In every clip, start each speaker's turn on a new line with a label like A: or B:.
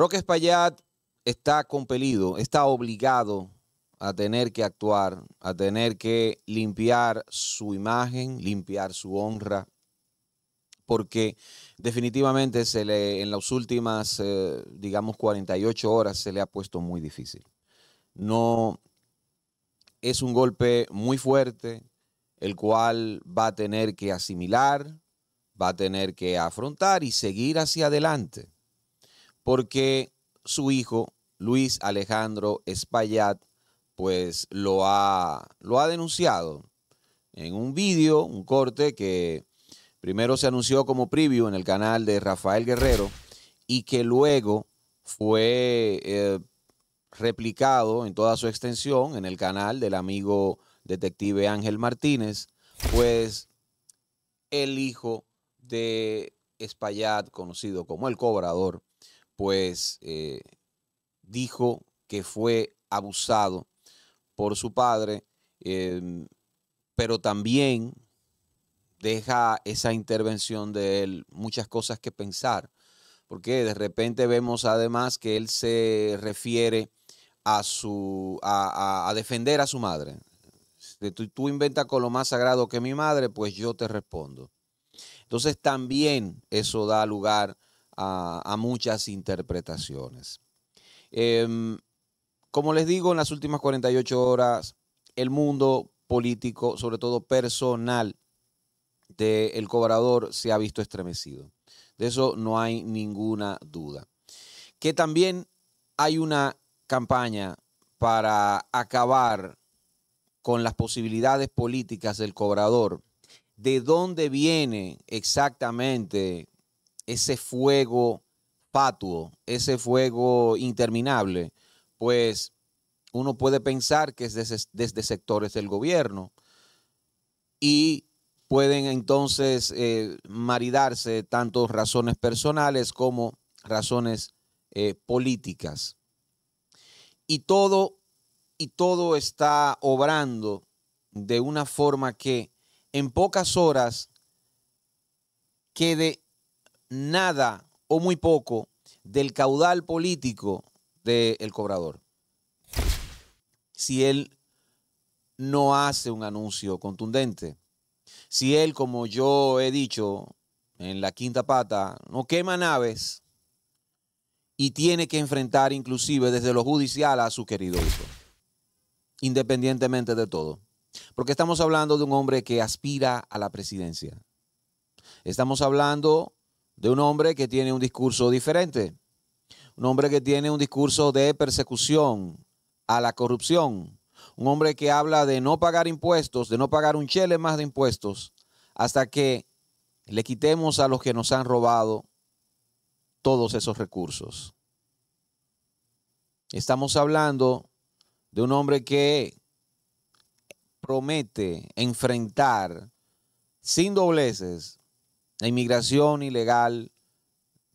A: Roque Espaillat está compelido, está obligado a tener que actuar, a tener que limpiar su imagen, limpiar su honra, porque definitivamente se le, en las últimas, eh, digamos, 48 horas se le ha puesto muy difícil. No es un golpe muy fuerte, el cual va a tener que asimilar, va a tener que afrontar y seguir hacia adelante porque su hijo, Luis Alejandro Espaillat, pues lo ha, lo ha denunciado en un vídeo, un corte que primero se anunció como preview en el canal de Rafael Guerrero y que luego fue eh, replicado en toda su extensión en el canal del amigo detective Ángel Martínez, pues el hijo de Espaillat, conocido como el cobrador, pues eh, dijo que fue abusado por su padre, em, pero también deja esa intervención de él muchas cosas que pensar, porque de repente vemos además que él se refiere a, su, a, defender a su madre. tú, tú inventas con lo más sagrado que mi madre, pues yo te respondo. Entonces también eso da lugar a a, muchas interpretaciones. Em, como les digo, en las últimas 48 horas, el mundo político, sobre todo personal, del el cobrador se ha visto estremecido. De eso no hay ninguna duda. Que también hay una campaña para acabar con las posibilidades políticas del cobrador. ¿De dónde viene exactamente ese fuego patuo, ese fuego interminable, pues uno puede pensar que es desde, sectores del gobierno y pueden entonces eh, maridarse tanto razones personales como razones eh, políticas. Y todo, y todo está obrando de una forma que en pocas horas quede nada o muy poco del caudal político del cobrador. Si él no hace un anuncio contundente, si él, como yo he dicho en la quinta pata, no quema naves y tiene que enfrentar inclusive desde lo judicial a su querido hijo, independientemente de todo. Porque estamos hablando de un hombre que aspira a la presidencia. Estamos hablando de un hombre que tiene un discurso diferente, un hombre que tiene un discurso de persecución a la corrupción, un hombre que habla de no pagar impuestos, de no pagar un chele más de impuestos, hasta que le quitemos a los que nos han robado todos esos recursos. Estamos hablando de un hombre que promete enfrentar sin dobleces la inmigración ilegal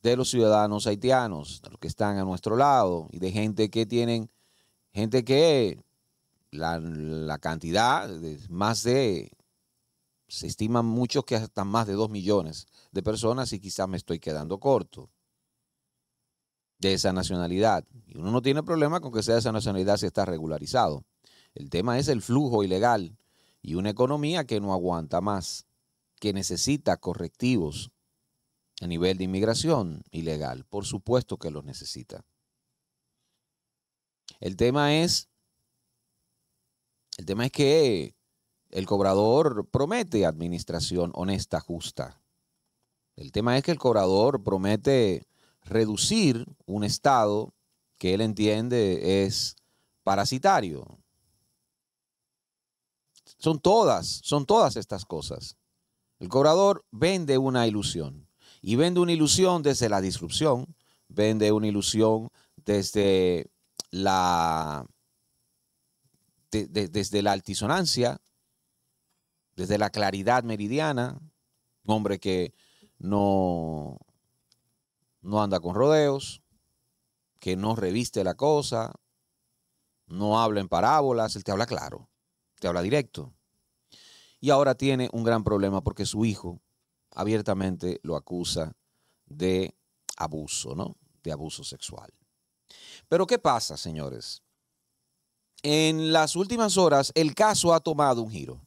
A: de los ciudadanos haitianos, de los que están a nuestro lado y de gente que tienen, gente que la, cantidad, de más de, se estiman muchos que hasta más de dos millones de personas y quizás me estoy quedando corto de esa nacionalidad. Y uno no tiene problema con que sea esa nacionalidad si está regularizado. El tema es el flujo ilegal y una economía que no aguanta más que necesita correctivos a nivel de inmigración ilegal. Por supuesto que los necesita. El tema es, el tema es que el cobrador promete administración honesta, justa. El tema es que el cobrador promete reducir un Estado que él entiende es parasitario. Son todas, son todas estas cosas. El cobrador vende una ilusión y vende una ilusión desde la disrupción, vende una ilusión desde la, desde la altisonancia, desde la claridad meridiana, un hombre que no, no anda con rodeos, que no reviste la cosa, no habla en parábolas, él te habla claro, te habla directo. Y ahora tiene un gran problema porque su hijo abiertamente lo acusa de abuso, ¿no? De abuso sexual. Pero ¿qué pasa, señores? En las últimas horas el caso ha tomado un giro.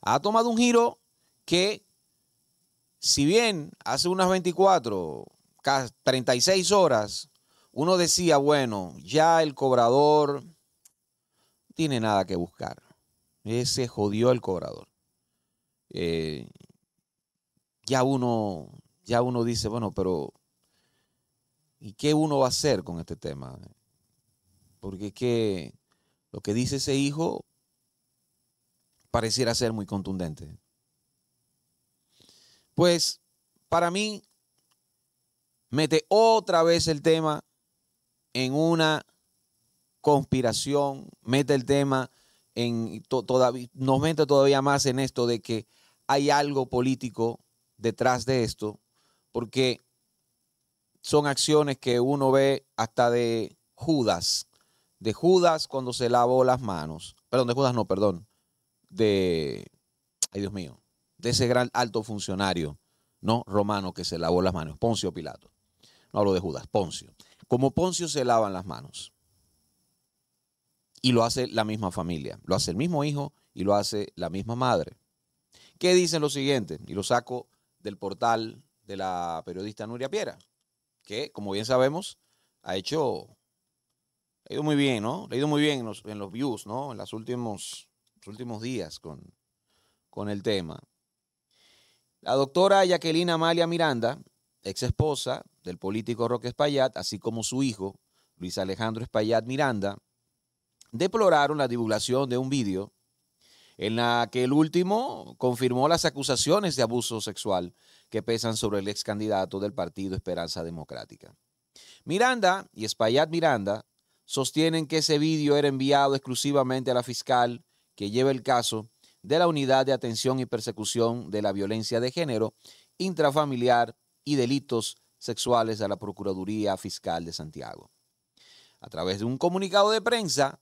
A: Ha tomado un giro que, si bien hace unas 24, 36 horas, uno decía, bueno, ya el cobrador tiene nada que buscar. Ese jodió al cobrador. Eh, ya uno, ya uno dice, bueno, pero ¿y qué uno va a hacer con este tema? Porque es que lo que dice ese hijo pareciera ser muy contundente. Pues para mí mete otra vez el tema en una conspiración, mete el tema en todavía, nos mete todavía más en esto de que hay algo político detrás de esto, porque son acciones que uno ve hasta de Judas, de Judas cuando se lavó las manos, perdón, de Judas no, perdón, de, ay Dios mío, de ese gran alto funcionario, ¿no? Romano que se lavó las manos, Poncio Pilato. No hablo de Judas, Poncio. Como Poncio se lavan las manos y lo hace la misma familia, lo hace el mismo hijo y lo hace la misma madre. ¿Qué dicen lo siguientes? Y lo saco del portal de la periodista Nuria Piera, que como bien sabemos ha hecho, ha ido muy bien, ¿no? Ha ido muy bien en los, views, ¿no? En los últimos, últimos días con, con el tema. La doctora Jacqueline Amalia Miranda, ex esposa del político Roque Espaillat, así como su hijo, Luis Alejandro Espaillat Miranda, deploraron la divulgación de un vídeo en el que el último confirmó las acusaciones de abuso sexual que pesan sobre el ex candidato del partido Esperanza Democrática. Miranda y Espaillat Miranda sostienen que ese vídeo era enviado exclusivamente a la fiscal que lleva el caso de la Unidad de Atención y Persecución de la Violencia de Género, Intrafamiliar y Delitos Sexuales a la Procuraduría Fiscal de Santiago. A través de un comunicado de prensa,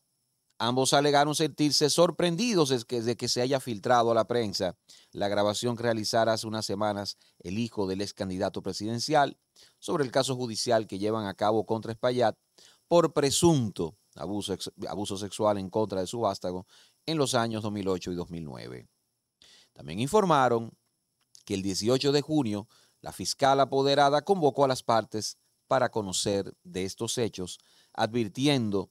A: Ambos alegaron sentirse sorprendidos de que, se haya filtrado a la prensa la grabación que realizara hace unas semanas el hijo del ex candidato presidencial sobre el caso judicial que llevan a cabo contra Espaillat por presunto abuso, abuso sexual en contra de su vástago en los años 2008 y 2009. También informaron que el 18 de junio la fiscal apoderada convocó a las partes para conocer de estos hechos, advirtiendo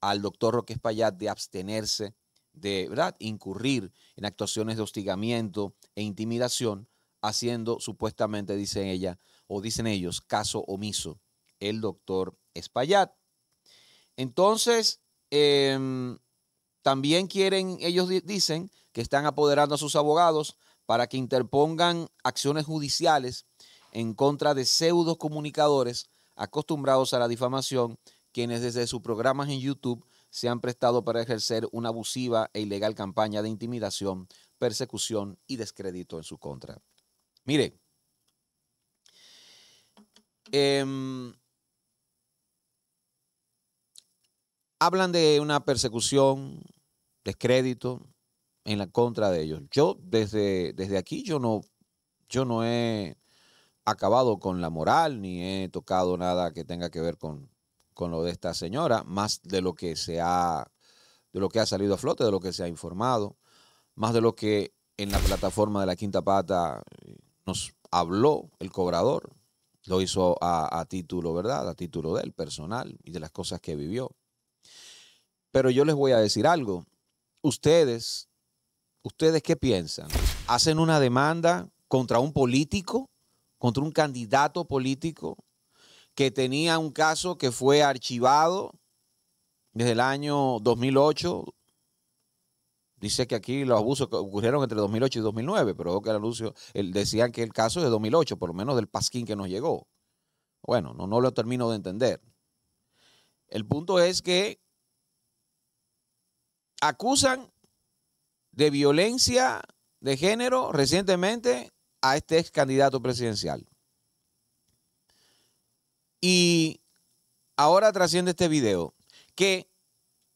A: al doctor Roque Espaillat de abstenerse de ¿verdad? incurrir en actuaciones de hostigamiento e intimidación, haciendo supuestamente, dicen ella, o dicen ellos, caso omiso, el doctor Espaillat. Entonces, em, también quieren, ellos dicen que están apoderando a sus abogados para que interpongan acciones judiciales en contra de pseudo comunicadores acostumbrados a la difamación quienes desde sus programas en YouTube se han prestado para ejercer una abusiva e ilegal campaña de intimidación, persecución y descrédito en su contra. Mire, em, hablan de una persecución, descrédito en la contra de ellos. Yo desde, desde aquí yo no, yo no he acabado con la moral ni he tocado nada que tenga que ver con, con lo de esta señora, más de lo que se ha, de lo que ha salido a flote, de lo que se ha informado, más de lo que en la plataforma de la Quinta Pata eh, nos habló el cobrador. Lo hizo a, título, ¿verdad? A título del personal y de las cosas que vivió. Pero yo les voy a decir algo. Ustedes, ¿ustedes qué piensan? ¿Hacen una demanda contra un político? ¿Contra un candidato político? que tenía un caso que fue archivado desde el año 2008. Dice que aquí los abusos ocurrieron entre 2008 y 2009, pero que el anuncio, decían que el caso es de 2008, por lo menos del pasquín que nos llegó. Bueno, no lo termino de entender. El punto es que acusan de violencia de género recientemente a este ex candidato presidencial. Y ahora trasciende este video que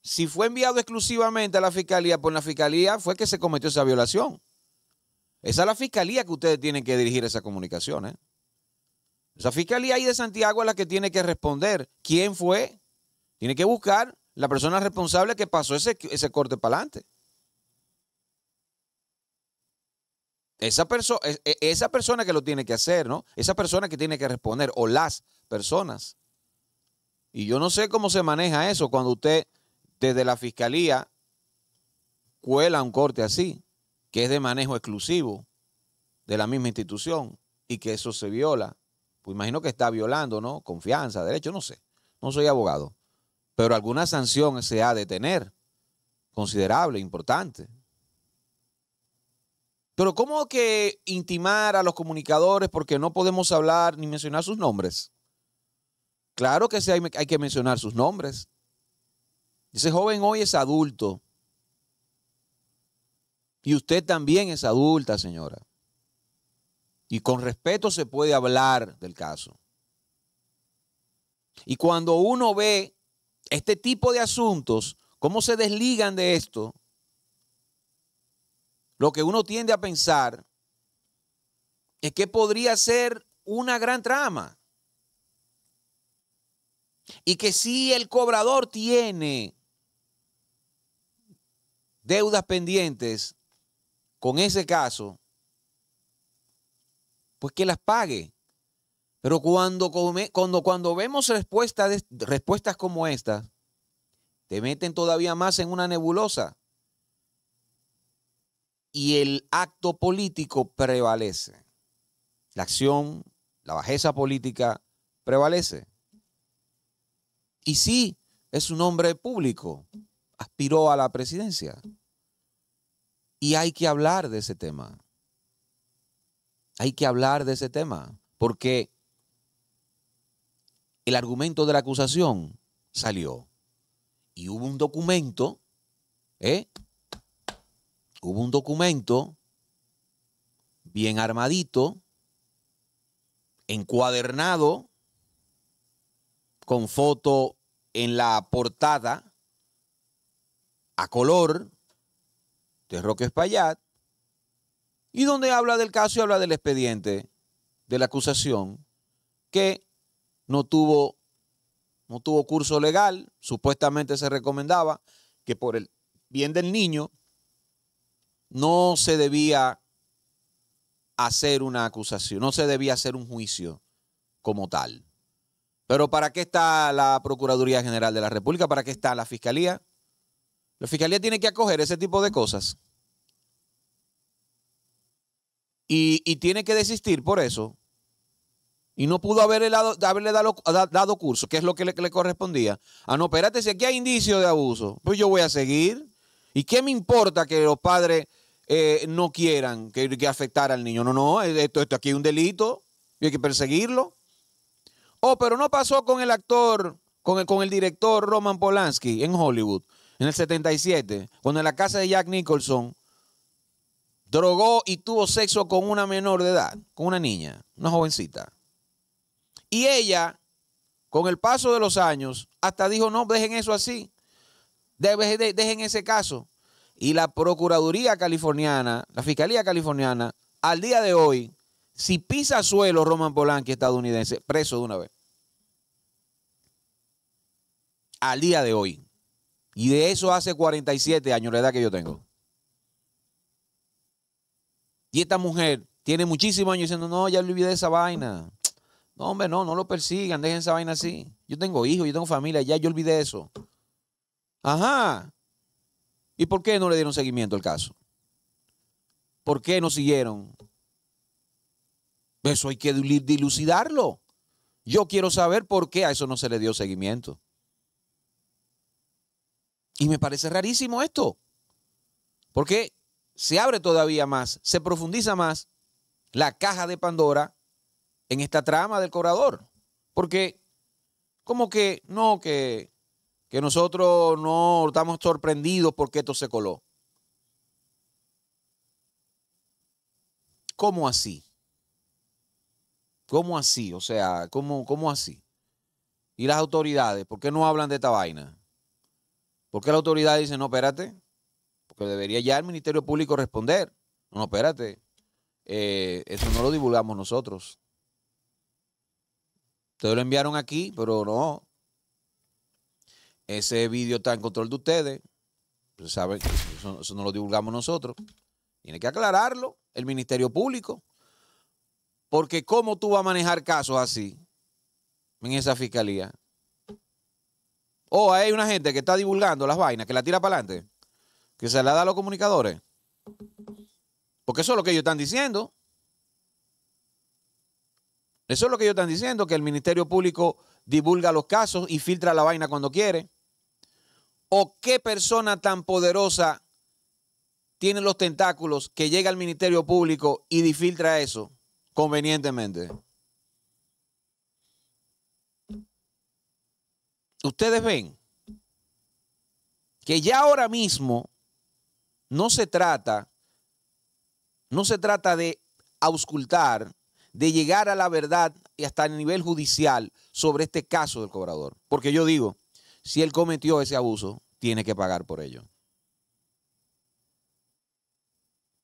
A: si fue enviado exclusivamente a la fiscalía por pues la fiscalía fue que se cometió esa violación. Esa es la fiscalía que ustedes tienen que dirigir esa comunicación. Esa fiscalía ahí de Santiago es la que tiene que responder quién fue. Tiene que buscar la persona responsable que pasó ese, ese corte para adelante. Esa, e, e, esa persona que lo tiene que hacer, ¿no? Esa persona que tiene que responder, o las personas. Y yo no sé cómo se maneja eso cuando usted desde la fiscalía cuela un corte así, que es de manejo exclusivo de la misma institución y que eso se viola. Pues imagino que está violando, ¿no? Confianza, derecho, no sé. No soy abogado. Pero alguna sanción se ha de tener, considerable, importante. Pero ¿cómo que intimar a los comunicadores porque no podemos hablar ni mencionar sus nombres? Claro que sí, hay, hay que mencionar sus nombres. Ese joven hoy es adulto. Y usted también es adulta, señora. Y con respeto se puede hablar del caso. Y cuando uno ve este tipo de asuntos, cómo se desligan de esto, lo que uno tiende a pensar es que podría ser una gran trama. Y que si el cobrador tiene deudas pendientes con ese caso, pues que las pague. Pero cuando, cuando, cuando vemos respuestas, respuestas como estas, te meten todavía más en una nebulosa y el acto político prevalece. La acción, la bajeza política prevalece. Y sí, es un hombre público, aspiró a la presidencia. Y hay que hablar de ese tema. Hay que hablar de ese tema, porque el argumento de la acusación salió. Y hubo un documento ¿eh? hubo un documento bien armadito, encuadernado, con foto en la portada, a color, de Roque Espaillat, y donde habla del caso y habla del expediente, de la acusación, que no tuvo, no tuvo curso legal, supuestamente se recomendaba que por el bien del niño no se debía hacer una acusación, no se debía hacer un juicio como tal. Pero ¿para qué está la Procuraduría General de la República? ¿Para qué está la Fiscalía? La Fiscalía tiene que acoger ese tipo de cosas. Y, tiene que desistir por eso. Y no pudo haberle dado, haberle dado, curso, que es lo que le, que le, correspondía. Ah, no, espérate, si aquí hay indicios de abuso, pues yo voy a seguir. ¿Y qué me importa que los padres eh, no quieran que, afectara al niño. No, no, eh, esto, aquí es un delito y hay que perseguirlo. Oh, pero no pasó con el actor, con el, con el director Roman Polanski en Hollywood, en el 77, cuando en la casa de Jack Nicholson drogó y tuvo sexo con una menor de edad, con una niña, una jovencita. Y ella, con el paso de los años, hasta dijo, no, dejen eso así, dejen ese caso. Y la Procuraduría Californiana, la Fiscalía Californiana, al día de hoy, si pisa suelo Roman Polanqui estadounidense, preso de una vez. Al día de hoy. Y de eso hace 47 años, la edad que yo tengo. Y esta mujer tiene muchísimos años diciendo, no, ya olvidé esa vaina. No, hombre, no, no lo persigan, dejen esa vaina así. Yo tengo hijos, yo tengo familia, ya yo olvidé eso. Ajá. ¿Y por qué no le dieron seguimiento al caso? ¿Por qué no siguieron? Eso hay que dilucidarlo. Yo quiero saber por qué a eso no se le dio seguimiento. Y me parece rarísimo esto, porque se abre todavía más, se profundiza más la caja de Pandora en esta trama del cobrador. Porque como que no, que que nosotros no estamos sorprendidos porque esto se coló. ¿Cómo así? ¿Cómo así? O sea, ¿cómo, cómo así? ¿Y las autoridades? ¿Por qué no hablan de esta vaina? ¿Por qué la autoridad dice, no, espérate? Porque debería ya el Ministerio Público responder. No, espérate. Eh, eso no lo divulgamos nosotros. Ustedes lo enviaron aquí, pero no. Ese vídeo está en control de ustedes. Ustedes saben que eso, no lo divulgamos nosotros. Tiene que aclararlo el Ministerio Público. Porque ¿cómo tú vas a manejar casos así en esa fiscalía? O hay una gente que está divulgando las vainas, que la tira para adelante, que se la da a los comunicadores. Porque eso es lo que ellos están diciendo. Eso es lo que ellos están diciendo, que el Ministerio Público divulga los casos y filtra la vaina cuando quiere. ¿O qué persona tan poderosa tiene los tentáculos que llega al Ministerio Público y difiltra eso convenientemente? Ustedes ven que ya ahora mismo no se trata, no se trata de auscultar, de llegar a la verdad y hasta el nivel judicial sobre este caso del cobrador. Porque yo digo, si él cometió ese abuso, tiene que pagar por ello.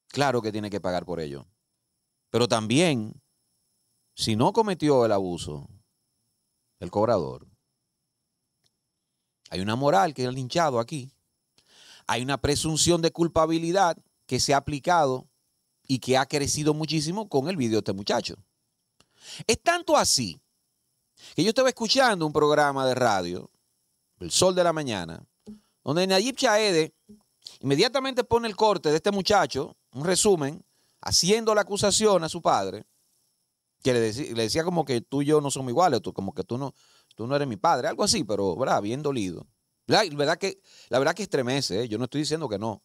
A: Claro que tiene que pagar por ello. Pero también, si no cometió el abuso, el cobrador, hay una moral que ha linchado aquí. Hay una presunción de culpabilidad que se ha aplicado y que ha crecido muchísimo con el video de este muchacho. Es tanto así que yo estaba escuchando un programa de radio el sol de la mañana, donde Nayib Chaede inmediatamente pone el corte de este muchacho, un resumen, haciendo la acusación a su padre, que le, decía, como que tú y yo no somos iguales, tú, como que tú no, tú no eres mi padre, algo así, pero ¿verdad? bien dolido. La verdad que, la verdad que estremece, ¿eh? yo no estoy diciendo que no.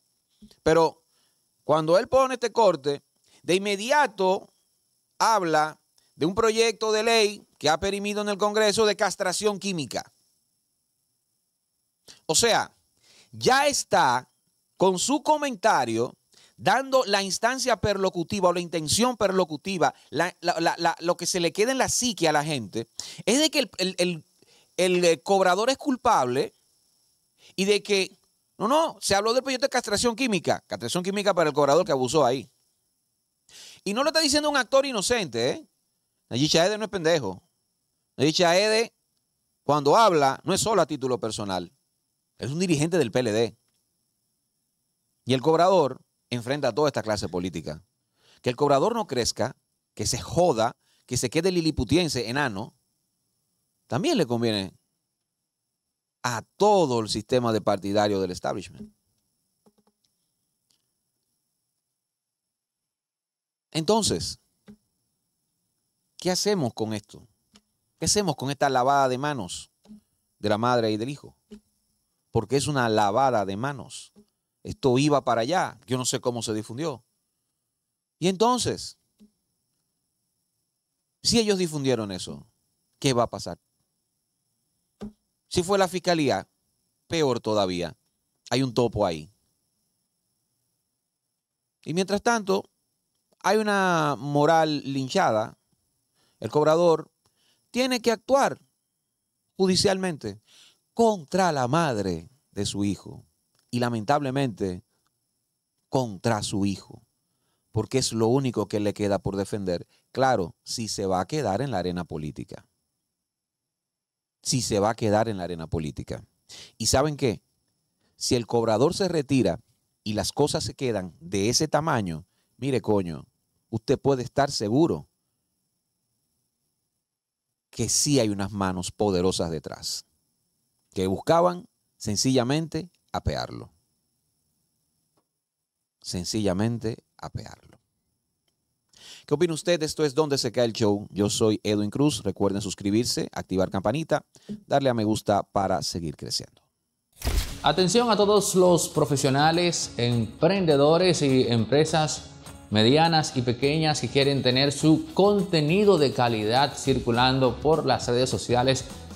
A: Pero cuando él pone este corte, de inmediato habla de un proyecto de ley que ha perimido en el Congreso de castración química. O sea, ya está con su comentario dando la instancia perlocutiva o la intención perlocutiva, lo que se le queda en la psique a la gente, es de que el, eh, cobrador es culpable y de que, no, no, se habló del proyecto de castración química, castración química para el cobrador que abusó ahí. Y no lo está diciendo un actor inocente, ¿eh? Nayib Ede no es pendejo. Nayib Ede, cuando habla, no es solo a título personal. Es un dirigente del PLD. Y el cobrador enfrenta a toda esta clase política. Que el cobrador no crezca, que se joda, que se quede liliputiense, enano, también le conviene a todo el sistema de partidario del establishment. Entonces, ¿qué hacemos con esto? ¿Qué hacemos con esta lavada de manos de la madre y del hijo? porque es una lavada de manos. Esto iba para allá. Yo no sé cómo se difundió. Y entonces, si ellos difundieron eso, ¿qué va a pasar? Si fue la fiscalía, peor todavía. Hay un topo ahí. Y mientras tanto, hay una moral linchada. El cobrador tiene que actuar judicialmente contra la madre de su hijo y lamentablemente contra su hijo, porque es lo único que le queda por defender. Claro, si se va a quedar en la arena política. Si se va a quedar en la arena política. ¿Y saben qué? Si el cobrador se retira y las cosas se quedan de ese tamaño, mire coño, usted puede estar seguro que sí hay unas manos poderosas detrás que buscaban sencillamente apearlo. Sencillamente apearlo. ¿Qué opina usted? Esto es Donde se cae el show. Yo soy Edwin Cruz. Recuerden suscribirse, activar campanita, darle a me gusta para seguir creciendo.
B: Atención a todos los profesionales, emprendedores y empresas medianas y pequeñas que quieren tener su contenido de calidad circulando por las redes sociales